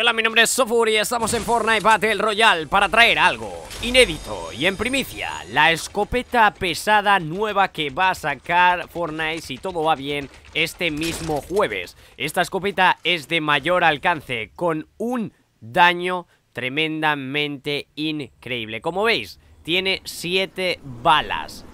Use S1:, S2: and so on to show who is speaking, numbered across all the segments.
S1: hola, mi nombre es Sofur y estamos en Fortnite Battle Royale para traer algo inédito y en primicia, la escopeta pesada nueva que va a sacar Fortnite si todo va bien este mismo jueves. Esta escopeta es de mayor alcance con un daño tremendamente increíble. Como veis, tiene 7 balas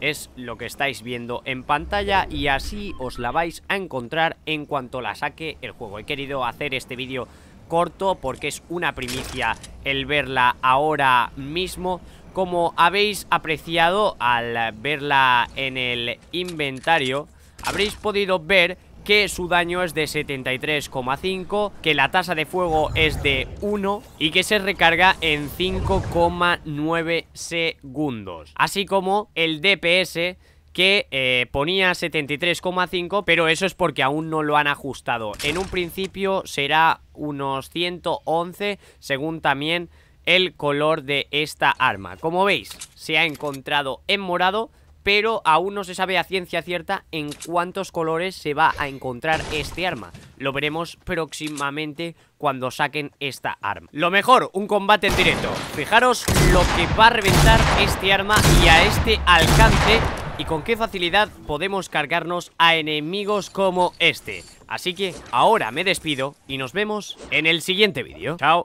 S1: es lo que estáis viendo en pantalla y así os la vais a encontrar en cuanto la saque el juego. He querido hacer este vídeo corto porque es una primicia el verla ahora mismo. Como habéis apreciado al verla en el inventario, habréis podido ver que su daño es de 73,5, que la tasa de fuego es de 1 y que se recarga en 5,9 segundos. Así como el DPS que eh, ponía 73,5 pero eso es porque aún no lo han ajustado. En un principio será unos 111 según también el color de esta arma. Como veis, se ha encontrado en morado pero aún no se sabe a ciencia cierta en cuántos colores se va a encontrar este arma. Lo veremos próximamente cuando saquen esta arma. Lo mejor, un combate en directo. Fijaros lo que va a reventar este arma y a este alcance y con qué facilidad podemos cargarnos a enemigos como este. Así que ahora me despido y nos vemos en el siguiente vídeo. Chao.